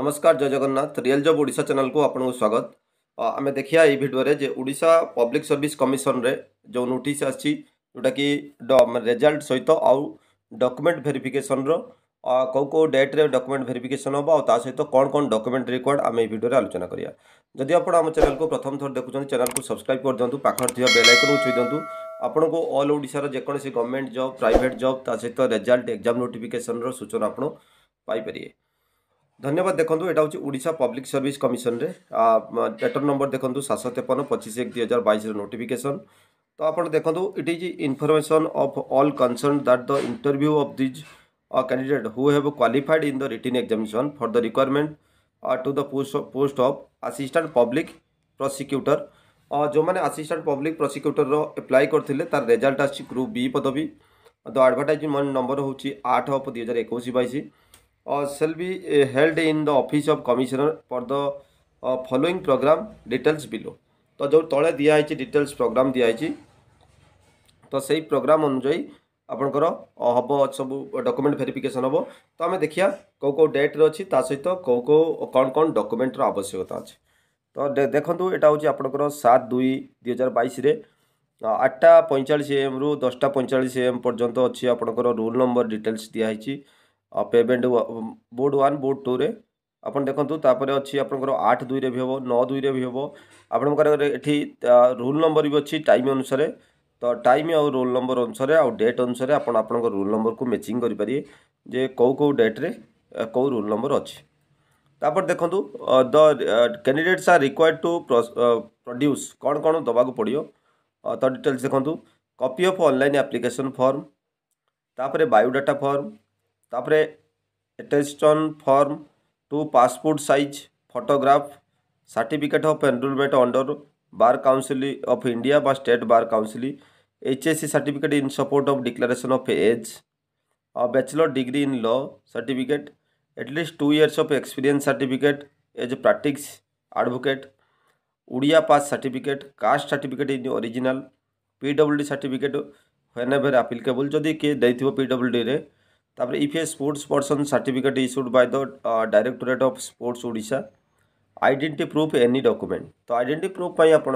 नमस्कार जय जगन्नाथ रियल जब ओडा चेल को आपको स्वागत आम देखिया ये भिडे ओडा पब्लिक सर्विस कमिशन रे जो नोटिस आसी जोटा कि रेजल्ट सहित आउ डकुमेंट भेरीफिकेसन रो कौ डेट्रे डकुमेंट भेरिफिकेसन हम आ सहित कौन कौन डकुमेंट रिक्वयर्ड आम भिडे आलोचना करा जदि आप चैनल को प्रथम थर देखु चेल को सब्सक्राइब कर दिखाँ पाखर थी बेलैकन छुई दिखाँ आपंक अल ओार जेकोसी गवर्नमेंट जब प्राइट जब ता सहित रेजल्ट एक्जाम नोटिफिकेसन रूचना आपड़ पारे ধন্যবাদ দেখুন এটা হচ্ছে ওড়শা পব্লিক সর্ভিস কমিশনরে ডেটর নম্বর দেখুন সাতশো তেপন পঁচিশ এক দুই হাজার বাইশের নোটিফিকেসন তো আপনার দেখুন it is information of all concern that the interview of these candidate who have qualified in the written examination for the requirement to the post post of assistant public prosecutor जो मैंने assistant public प्रसिक्यूटर apply करते तार result आसी group B पदवी the advertisement number हूँ आठ of दुई हजार एक बैश Uh, shall be held in the office of commissioner for the uh, program details below तो जो तले दिखाई डिटेल्स प्रोग्राम दिखाई तो से प्रोग्राम अनुजाई आप हम सब डॉक्यूमेंट वेरिफिकेशन हम तो आम देखिया कौ कौ डेट्रे अच्छी सहित कौ कौ कौन कौन डक्यूमेंटर आवश्यकता अच्छे तो देखो यहाँ हूँ सात दुई दुई हजार बैस आठटा पैंचाश एम रु दसटा पैंचाश एम पर्यटन अच्छी आप रोल नंबर डिटेल्स दिखाई ପେମେଣ୍ଟ ବୋର୍ଡ଼ ୱାନ୍ ବୋର୍ଡ଼ ଟୁରେ ଆପଣ ଦେଖନ୍ତୁ ତାପରେ ଅଛି ଆପଣଙ୍କର ଆଠ ଦୁଇରେ ବି ହେବ ନଅ ଦୁଇରେ ବି ହେବ ଆପଣଙ୍କର ଏଠି ରୁଲ୍ ନମ୍ବର ବି ଅଛି ଟାଇମ୍ ଅନୁସାରେ ତ ଟାଇମ୍ ଆଉ ରୋଲ୍ ନମ୍ବର ଅନୁସାରେ ଆଉ ଡେଟ୍ ଅନୁସାରେ ଆପଣ ଆପଣଙ୍କ ରୋଲ୍ ନମ୍ବରକୁ ମ୍ୟାଚିଂ କରିପାରିବେ ଯେ କେଉଁ କେଉଁ ଡେଟ୍ରେ କେଉଁ ରୋଲ୍ ନମ୍ବର ଅଛି ତାପରେ ଦେଖନ୍ତୁ the candidates are required to produce କ'ଣ କ'ଣ ଦେବାକୁ ପଡ଼ିବ ତ ଡିଟେଲ୍ସ ଦେଖନ୍ତୁ copy of online application form ତାପରେ ବାୟୋଡାଟା ଫର୍ମ तापरे attestation form two passport size photograph certificate of enrolment under bar council of India बा state bar council H S C certificate in support of declaration of age और bachelor degree in law certificate at least two years of experience certificate as practice advocate Odia pass certificate caste certificate in original PWD certificate whenever applicable जदि किए दे PWD तापर if a sports person certificate issued by the directorate of sports Odisha identity proof any document तो identity proof आपर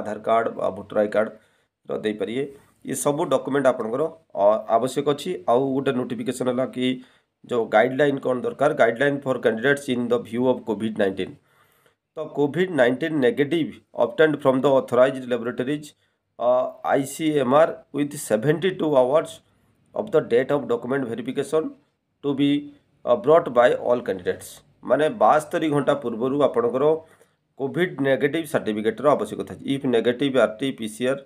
Aadhaar card voter I card रेपर ये सब document आपंकर आवश्यक अच्छी आउ गोटे नोटिफिकेसन है कि जो गाइडलाइन कौन दरकार guideline for candidates in the view of COVID nineteen तो COVID nineteen negative obtained from the authorised laboratories ICMR with seventy two hours of the date of document verification to be uh, brought by all candidates माने बास्तरी घंटा पूर्व आपणकर COVID negative certificate आवश्यकता if negative R T P C R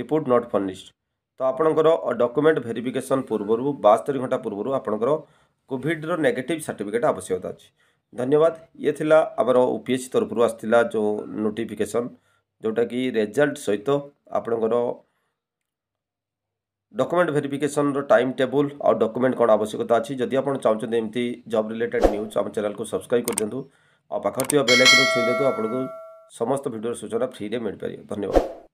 report not furnished तो आपणकर document verification पूर्व बास्तरी घंटा पूर्व आपंकर कोविड्र नेगेटिव सर्टिफिकेट आवश्यकता अच्छे धन्यवाद ये आम ओपीएससी तरफ आसा जो नोटिफिकेसन जोटा कि रेजल्ट सहित आपण डकुमेंट भेरिफिकेसन टाइम टेबुल आउ डकुमेंट कौन आवश्यकता अच्छी जब आप चाहते एमती जब रिलेटेड न्यूज आम चैनल को सब्सक्राइब कर दिखाँ और पाखर थी बेलैक छुई दिखाँ आपको समस्त भिडर सूचना फ्री में मिल पारे धन्यवाद